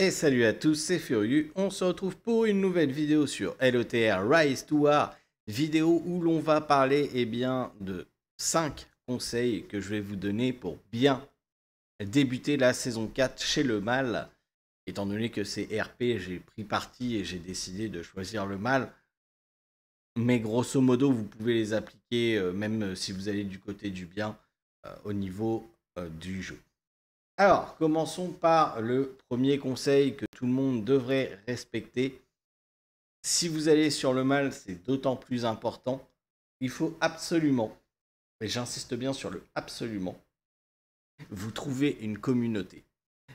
Et salut à tous, c'est Furieux. On se retrouve pour une nouvelle vidéo sur LOTR e Rise to War. Vidéo où l'on va parler eh bien, de 5 conseils que je vais vous donner pour bien débuter la saison 4 chez le mal étant donné que c'est RP, j'ai pris parti et j'ai décidé de choisir le mal mais grosso modo, vous pouvez les appliquer, euh, même euh, si vous allez du côté du bien, euh, au niveau du jeu. Alors, commençons par le premier conseil que tout le monde devrait respecter. Si vous allez sur le mal, c'est d'autant plus important. Il faut absolument, et j'insiste bien sur le absolument, vous trouver une communauté.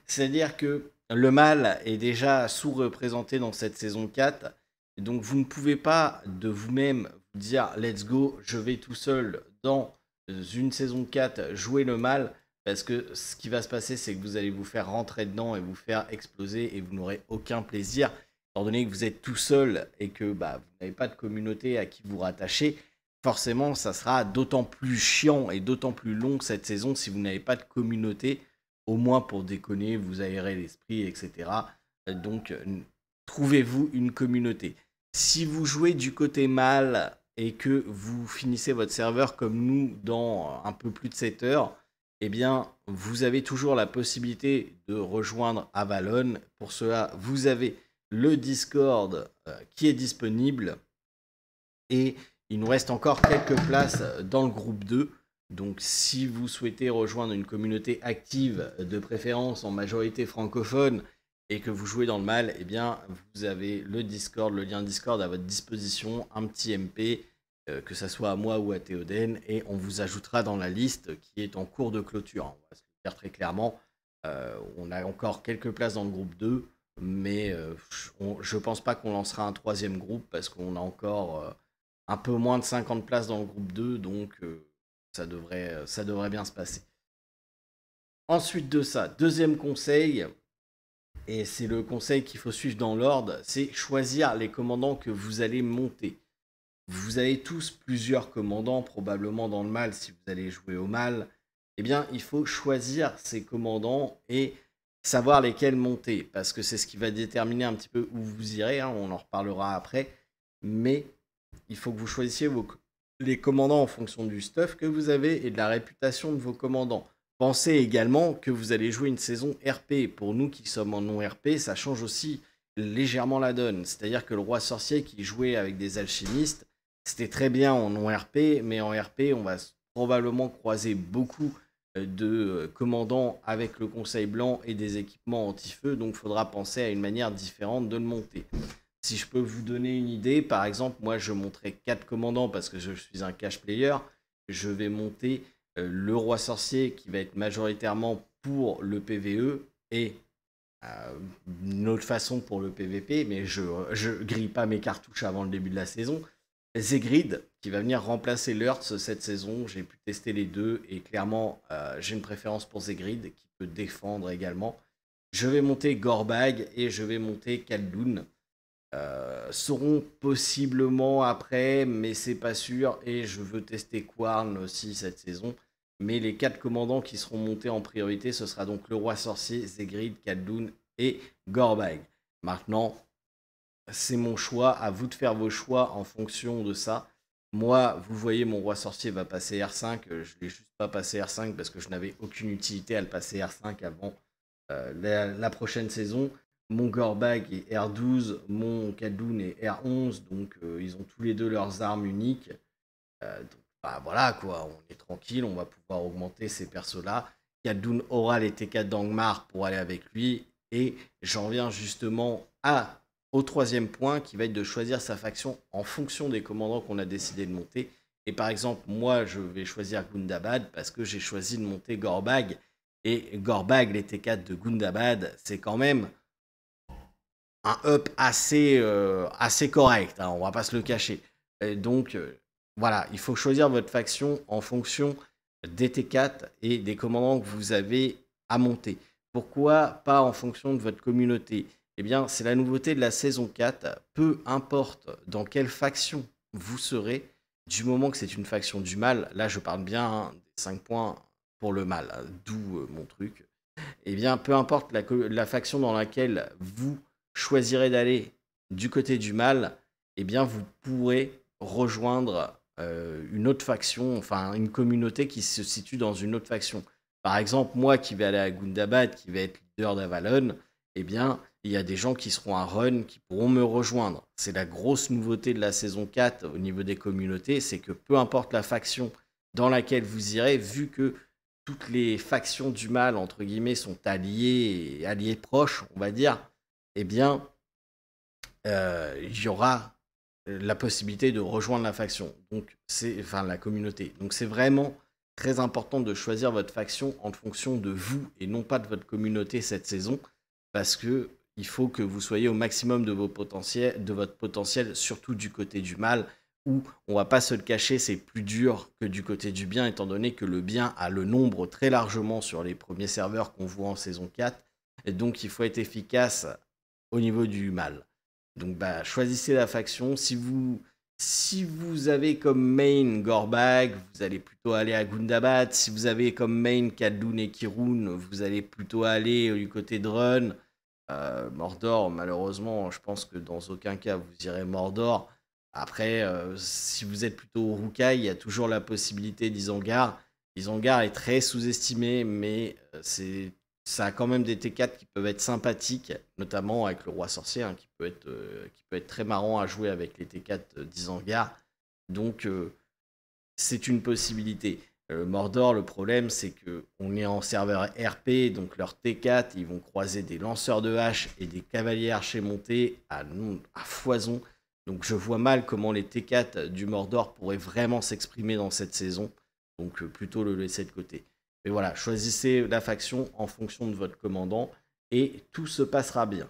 C'est-à-dire que le mal est déjà sous-représenté dans cette saison 4 donc vous ne pouvez pas de vous-même dire let's go, je vais tout seul dans une saison 4 jouer le mal parce que ce qui va se passer c'est que vous allez vous faire rentrer dedans et vous faire exploser et vous n'aurez aucun plaisir étant donné que vous êtes tout seul et que bah, vous n'avez pas de communauté à qui vous rattacher. Forcément, ça sera d'autant plus chiant et d'autant plus long cette saison si vous n'avez pas de communauté, au moins pour déconner, vous aérer l'esprit, etc. Donc, trouvez-vous une communauté. Si vous jouez du côté mal et que vous finissez votre serveur comme nous dans un peu plus de 7 heures, eh bien, vous avez toujours la possibilité de rejoindre Avalon. Pour cela, vous avez le Discord euh, qui est disponible. Et il nous reste encore quelques places dans le groupe 2. Donc si vous souhaitez rejoindre une communauté active, de préférence en majorité francophone, et que vous jouez dans le mal, eh bien, vous avez le Discord, le lien Discord à votre disposition, un petit MP, euh, que ce soit à moi ou à Théoden, et on vous ajoutera dans la liste qui est en cours de clôture. On va se le dire très clairement, euh, on a encore quelques places dans le groupe 2, mais euh, je ne pense pas qu'on lancera un troisième groupe parce qu'on a encore un peu moins de 50 places dans le groupe 2, donc ça, devrait, ça devrait bien se passer. Ensuite de ça, deuxième conseil, et c'est le conseil qu'il faut suivre dans l'ordre, c'est choisir les commandants que vous allez monter. Vous avez tous plusieurs commandants, probablement dans le mal, si vous allez jouer au mal. Eh bien, il faut choisir ces commandants et savoir lesquels monter, parce que c'est ce qui va déterminer un petit peu où vous irez, hein, on en reparlera après. Mais il faut que vous choisissiez les commandants en fonction du stuff que vous avez et de la réputation de vos commandants. Pensez également que vous allez jouer une saison RP. Pour nous qui sommes en non-RP, ça change aussi légèrement la donne. C'est-à-dire que le roi sorcier qui jouait avec des alchimistes, c'était très bien en non-RP, mais en RP, on va probablement croiser beaucoup euh, de euh, commandants avec le Conseil blanc et des équipements anti-feu, donc il faudra penser à une manière différente de le monter. Si je peux vous donner une idée, par exemple, moi je monterai 4 commandants parce que je suis un cash player, je vais monter euh, le roi sorcier qui va être majoritairement pour le PVE et euh, une autre façon pour le PVP, mais je, je grille pas mes cartouches avant le début de la saison. Zegrid qui va venir remplacer Lurtz cette saison. J'ai pu tester les deux et clairement euh, j'ai une préférence pour Zegrid qui peut défendre également. Je vais monter Gorbag et je vais monter Kaldun. Euh, seront possiblement après, mais c'est pas sûr. Et je veux tester Quarn aussi cette saison. Mais les quatre commandants qui seront montés en priorité, ce sera donc le roi sorcier, Zegrid, Kadoun et Gorbag. Maintenant, c'est mon choix, à vous de faire vos choix en fonction de ça. Moi, vous voyez, mon roi sorcier va passer R5. Je ne l'ai juste pas passé R5 parce que je n'avais aucune utilité à le passer R5 avant euh, la, prochaine saison mon Gorbag est R12, mon Kadoun est R11, donc euh, ils ont tous les deux leurs armes uniques. Euh, bah, voilà quoi, on est tranquille, on va pouvoir augmenter ces persos-là. Kadoun aura les T4 d'Angmar pour aller avec lui, et j'en viens justement à, au troisième point qui va être de choisir sa faction en fonction des commandants qu'on a décidé de monter. Et par exemple, moi je vais choisir Gundabad parce que j'ai choisi de monter Gorbag. Et Gorbag, les T4 de Gundabad, c'est quand même un up assez, euh, assez correct, hein, on va pas se le cacher. donc euh, voilà, il faut choisir votre faction en fonction des T4 et des commandants que vous avez à monter. Pourquoi pas en fonction de votre communauté Eh bien, c'est la nouveauté de la saison 4. Peu importe dans quelle faction vous serez, du moment que c'est une faction du mal, là je parle bien hein, des 5 points pour le mal, hein, d'où euh, mon truc. Eh bien, peu importe la faction dans laquelle vous choisirez d'aller du côté du mal, eh bien vous pourrez rejoindre euh, une autre faction, enfin une communauté qui se situe dans une autre faction. Par exemple, moi qui vais aller à Gundabad, qui vais être leader d'Avalon, eh bien, il y a des gens qui seront à run, qui pourront me rejoindre. C'est la grosse nouveauté de la saison 4 au niveau des communautés, c'est que peu importe la faction dans laquelle vous irez, vu que toutes les factions du mal, entre guillemets, sont alliées, alliées proches, on va dire, eh bien, euh, il y aura euh, la possibilité de rejoindre la faction, donc c'est enfin la communauté. Donc c'est vraiment très important de choisir votre faction en fonction de vous et non pas de votre communauté cette saison, parce que il faut que vous soyez au maximum de, vos potentiels, de votre potentiel, surtout du côté du mal, où on va pas se le cacher, c'est plus dur que du côté du bien, étant donné que le bien a le nombre très largement sur les premiers serveurs qu'on voit en saison 4. donc il faut être efficace niveau du mal. Donc bah, choisissez la faction. Si vous, si vous avez comme main Gorbag, vous allez plutôt aller à Gundabad. Si vous avez comme main Kadun et Kirun, vous allez plutôt aller du côté de Run. Euh, Mordor, malheureusement, je pense que dans aucun cas vous irez Mordor. Après, euh, si vous êtes plutôt au il y a toujours la possibilité d'isangar isangar est très sous-estimé, mais euh, c'est ça a quand même des T4 qui peuvent être sympathiques, notamment avec le roi sorcier, hein, euh, qui, peut être, très marrant à jouer avec les T4 euh, Donc, euh, c'est une possibilité. Euh, Mordor, le problème, c'est que on est en serveur RP, donc leurs T4, ils vont croiser des lanceurs de hache et des cavaliers archers montés à foison. Donc, je vois mal comment les T4 du Mordor pourraient vraiment s'exprimer dans cette saison. Donc, plutôt le laisser de côté. Mais voilà, choisissez la faction en fonction de votre commandant et tout se passera bien.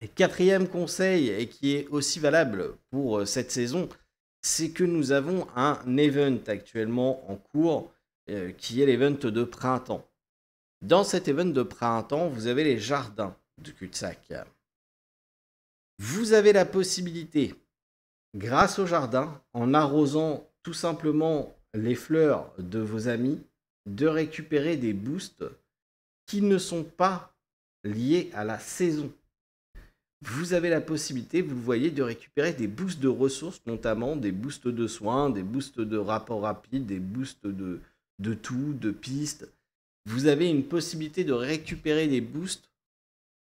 Et quatrième conseil, et qui est aussi valable pour euh, cette saison, c'est que nous avons un event actuellement en cours euh, qui est l'event de printemps. Dans cet event de printemps, vous avez les jardins de cul-de-sac. Vous avez la possibilité, grâce au jardin, en arrosant tout simplement les fleurs de vos amis, de récupérer des boosts qui ne sont pas liés à la saison. Vous avez la possibilité, vous le voyez, de récupérer des boosts de ressources, notamment des boosts de soins, des boosts de rapport rapide, des boosts de, de tout, de pistes. Vous avez une possibilité de récupérer des boosts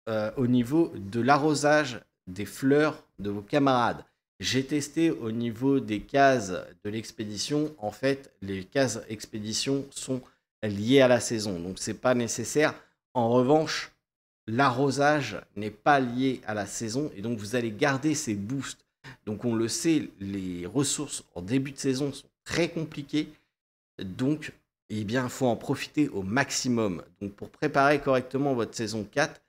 euh, au niveau de l'arrosage des fleurs de vos camarades. J'ai testé au niveau des cases de l'expédition. En fait, les cases expédition sont Lié à la saison. Donc ce n'est pas nécessaire. En revanche, l'arrosage n'est pas lié à la saison et donc vous allez garder ces boosts. Donc on le sait, les ressources en début de saison sont très compliquées. Donc eh bien, faut en profiter au maximum. Donc pour préparer correctement votre saison 4,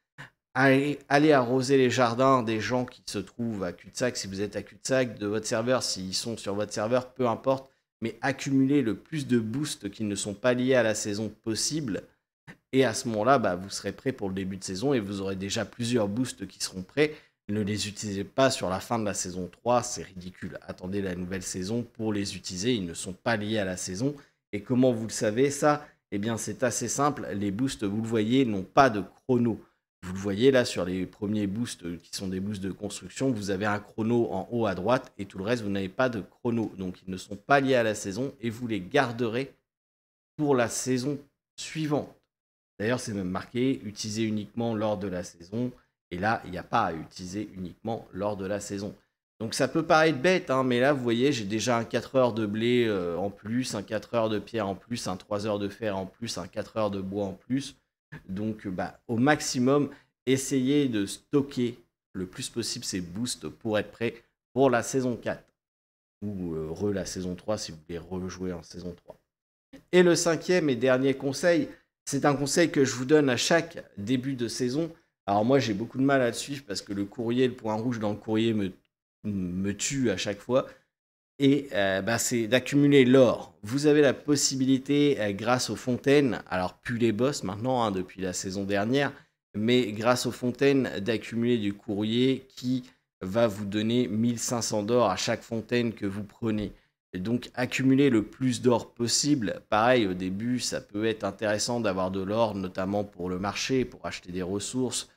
Allez, allez, arroser les jardins des gens qui se trouvent à cul-de-sac si vous êtes à cul-de-sac, de votre serveur s'ils sont sur votre serveur, peu importe mais accumuler le plus de boosts qui ne sont pas liés à la saison possible. Et à ce moment-là, bah, vous serez prêt pour le début de saison et vous aurez déjà plusieurs boosts qui seront prêts. Ne les utilisez pas sur la fin de la saison 3, c'est ridicule. Attendez la nouvelle saison pour les utiliser, ils ne sont pas liés à la saison. Et comment vous le savez ça Eh bien c'est assez simple, les boosts, vous le voyez, n'ont pas de chrono. Vous le voyez là sur les premiers boosts euh, qui sont des boosts de construction, vous avez un chrono en haut à droite et tout le reste, vous n'avez pas de chrono. Donc ils ne sont pas liés à la saison et vous les garderez pour la saison suivante. D'ailleurs, c'est même marqué utiliser uniquement lors de la saison. Et là, il n'y a pas à utiliser uniquement lors de la saison. Donc ça peut paraître bête, hein, mais là, vous voyez, j'ai déjà un 4 heures de blé euh, en plus, un 4 heures de pierre en plus, un 3 heures de fer en plus, un 4 heures de bois en plus. Donc, euh, bah, au maximum, essayez de stocker le plus possible ces boosts pour être prêt pour la saison 4 ou euh, re la saison 3 si vous voulez rejouer en saison 3. Et le cinquième et dernier conseil, c'est un conseil que je vous donne à chaque début de saison. Alors moi j'ai beaucoup de mal à le suivre parce que le courrier, le point rouge dans le courrier me, me tue à chaque fois. Et euh, bah, c'est d'accumuler l'or. Vous avez la possibilité, euh, grâce aux fontaines, alors plus les boss maintenant, hein, depuis la saison dernière, mais grâce aux fontaines, d'accumuler du courrier qui va vous donner 1500 d'or à chaque fontaine que vous prenez. Et donc accumuler le plus d'or possible. Pareil, au début, ça peut être intéressant d'avoir de l'or, notamment pour le marché, pour acheter des ressources,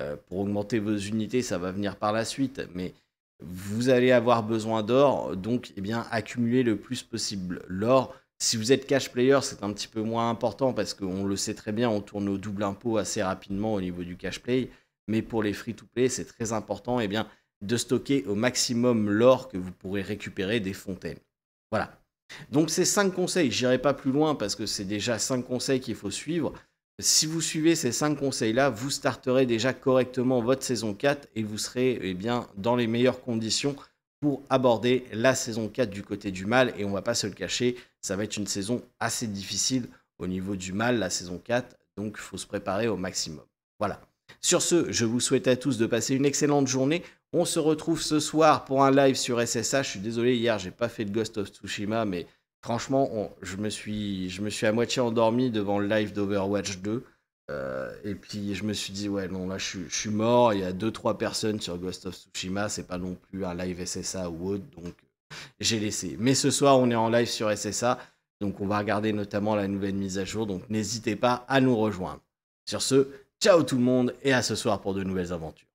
euh, pour augmenter vos unités, ça va venir par la suite. Mais vous allez avoir besoin d'or, donc eh bien, accumulez le plus possible l'or. Si vous êtes cash player, c'est un petit peu moins important parce qu'on le sait très bien, on tourne au double impôt assez rapidement au niveau du cash play. Mais pour les free-to-play, c'est très important eh bien, de stocker au maximum l'or que vous pourrez récupérer des fontaines. Voilà. Donc ces cinq conseils, j'irai pas plus loin parce que c'est déjà cinq conseils qu'il faut suivre. Si vous suivez ces 5 conseils-là, vous starterez déjà correctement votre saison 4 et vous serez eh bien, dans les meilleures conditions pour aborder la saison 4 du côté du mal. Et on ne va pas se le cacher, ça va être une saison assez difficile au niveau du mal, la saison 4. Donc il faut se préparer au maximum. Voilà. Sur ce, je vous souhaite à tous de passer une excellente journée. On se retrouve ce soir pour un live sur SSH. Je suis désolé, hier, j'ai pas fait de Ghost of Tsushima, mais franchement, je, me suis, je me suis à moitié endormi devant le live d'Overwatch 2. Euh, et puis je me suis dit, ouais, non, là je, suis mort. Il y a 2-3 personnes sur Ghost of Tsushima. C'est pas non plus un live SSA ou autre. Donc j'ai laissé. Mais ce soir, on est en live sur SSA. Donc on va regarder notamment la nouvelle mise à jour. Donc n'hésitez pas à nous rejoindre. Sur ce, ciao tout le monde et à ce soir pour de nouvelles aventures.